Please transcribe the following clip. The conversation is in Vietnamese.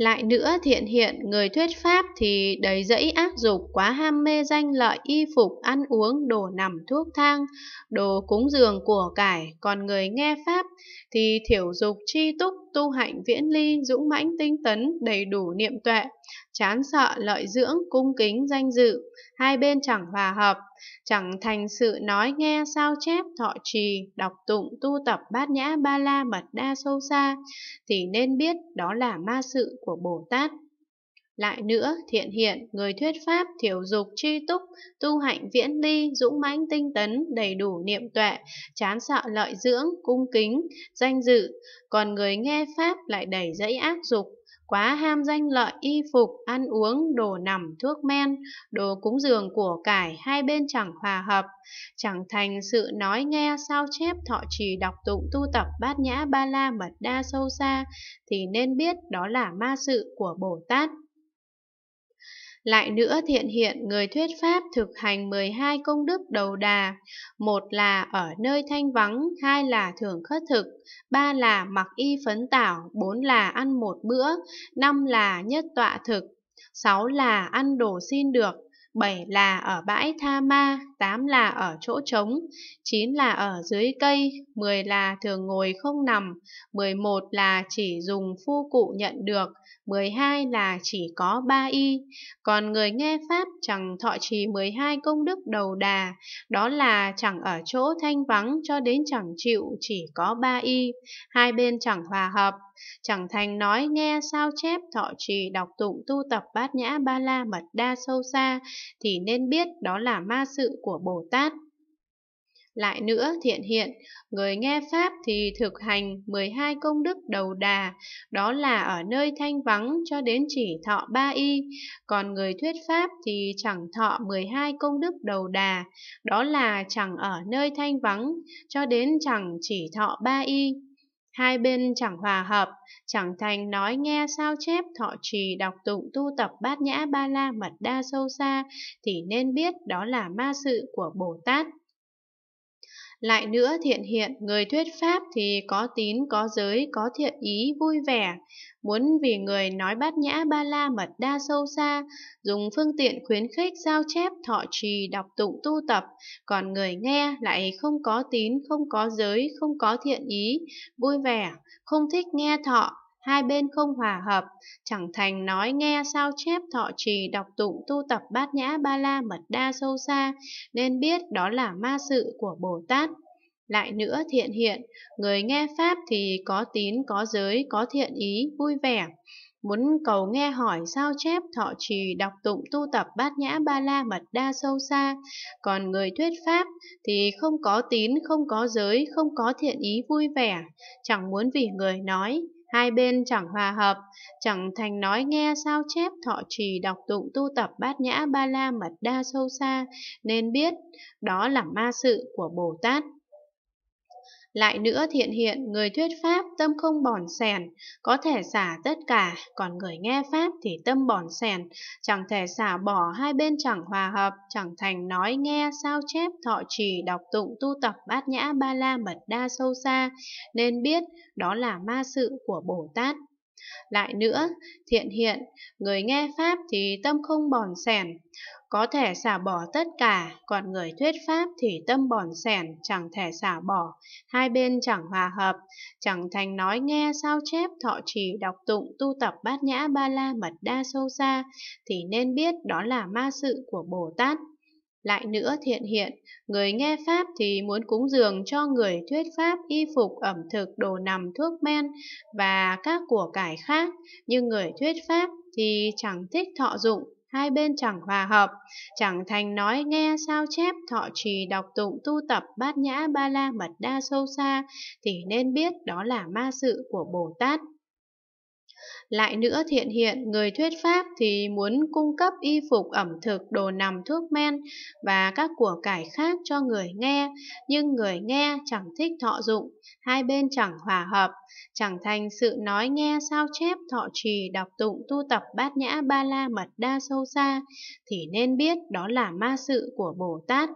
Lại nữa thiện hiện người thuyết pháp thì đầy dẫy ác dục quá ham mê danh lợi y phục ăn uống đồ nằm thuốc thang, đồ cúng dường của cải, còn người nghe pháp thì thiểu dục tri túc tu hạnh viễn ly dũng mãnh tinh tấn đầy đủ niệm tuệ, chán sợ lợi dưỡng cung kính danh dự hai bên chẳng hòa hợp chẳng thành sự nói nghe sao chép thọ trì đọc tụng tu tập bát nhã ba la mật đa sâu xa thì nên biết đó là ma sự của bồ tát lại nữa, thiện hiện, người thuyết pháp, thiểu dục, tri túc, tu hạnh viễn ly, dũng mãnh tinh tấn, đầy đủ niệm tuệ, chán sợ lợi dưỡng, cung kính, danh dự. Còn người nghe pháp lại đầy dẫy ác dục, quá ham danh lợi y phục, ăn uống, đồ nằm, thuốc men, đồ cúng dường của cải hai bên chẳng hòa hợp, chẳng thành sự nói nghe sao chép thọ trì đọc tụng tu tập bát nhã ba la mật đa sâu xa, thì nên biết đó là ma sự của Bồ Tát. Lại nữa thiện hiện người thuyết pháp thực hành 12 công đức đầu đà, một là ở nơi thanh vắng, hai là thưởng khất thực, ba là mặc y phấn tảo, bốn là ăn một bữa, năm là nhất tọa thực, sáu là ăn đồ xin được, 7 là ở bãi Tha Ma, 8 là ở chỗ trống, 9 là ở dưới cây, 10 là thường ngồi không nằm, 11 là chỉ dùng phu cụ nhận được, 12 là chỉ có ba y. Còn người nghe Pháp chẳng thọ trì 12 công đức đầu đà, đó là chẳng ở chỗ thanh vắng cho đến chẳng chịu chỉ có ba y, hai bên chẳng hòa hợp, Chẳng thành nói nghe sao chép thọ trì đọc tụng tu tập bát nhã ba la mật đa sâu xa thì nên biết đó là ma sự của Bồ Tát. Lại nữa thiện hiện, người nghe Pháp thì thực hành 12 công đức đầu đà, đó là ở nơi thanh vắng cho đến chỉ thọ ba y, còn người thuyết Pháp thì chẳng thọ 12 công đức đầu đà, đó là chẳng ở nơi thanh vắng cho đến chẳng chỉ thọ ba y hai bên chẳng hòa hợp, chẳng thành nói nghe sao chép thọ trì đọc tụng tu tập bát nhã ba la mật đa sâu xa thì nên biết đó là ma sự của Bồ Tát. Lại nữa thiện hiện, người thuyết pháp thì có tín, có giới, có thiện ý, vui vẻ, muốn vì người nói bát nhã ba la mật đa sâu xa, dùng phương tiện khuyến khích giao chép, thọ trì, đọc tụng tu tập, còn người nghe lại không có tín, không có giới, không có thiện ý, vui vẻ, không thích nghe thọ, hai bên không hòa hợp, chẳng thành nói nghe sao chép thọ trì đọc tụng tu tập bát nhã ba la mật đa sâu xa, nên biết đó là ma sự của Bồ Tát. Lại nữa thiện hiện, người nghe Pháp thì có tín, có giới, có thiện ý, vui vẻ. Muốn cầu nghe hỏi sao chép thọ trì đọc tụng tu tập bát nhã ba la mật đa sâu xa. Còn người thuyết pháp thì không có tín, không có giới, không có thiện ý vui vẻ, chẳng muốn vì người nói, Hai bên chẳng hòa hợp, chẳng thành nói nghe sao chép thọ trì đọc tụng tu tập bát nhã ba la mật đa sâu xa, nên biết đó là ma sự của Bồ Tát. Lại nữa thiện hiện, người thuyết pháp tâm không bòn sèn, có thể xả tất cả, còn người nghe pháp thì tâm bòn sèn, chẳng thể xả bỏ hai bên chẳng hòa hợp, chẳng thành nói nghe, sao chép, thọ trì, đọc tụng, tu tập bát nhã ba la mật đa sâu xa, nên biết đó là ma sự của Bồ Tát. Lại nữa, thiện hiện, người nghe Pháp thì tâm không bòn sẻn, có thể xả bỏ tất cả, còn người thuyết Pháp thì tâm bòn sẻn, chẳng thể xả bỏ, hai bên chẳng hòa hợp, chẳng thành nói nghe sao chép thọ trì đọc tụng tu tập bát nhã ba la mật đa sâu xa, thì nên biết đó là ma sự của Bồ Tát. Lại nữa thiện hiện, người nghe Pháp thì muốn cúng dường cho người thuyết Pháp y phục ẩm thực đồ nằm thuốc men và các của cải khác, nhưng người thuyết Pháp thì chẳng thích thọ dụng, hai bên chẳng hòa hợp, chẳng thành nói nghe sao chép thọ trì đọc tụng tu tập bát nhã ba la mật đa sâu xa thì nên biết đó là ma sự của Bồ Tát. Lại nữa thiện hiện, người thuyết pháp thì muốn cung cấp y phục ẩm thực, đồ nằm thuốc men và các của cải khác cho người nghe, nhưng người nghe chẳng thích thọ dụng, hai bên chẳng hòa hợp, chẳng thành sự nói nghe sao chép thọ trì đọc tụng tu tập bát nhã ba la mật đa sâu xa, thì nên biết đó là ma sự của Bồ Tát.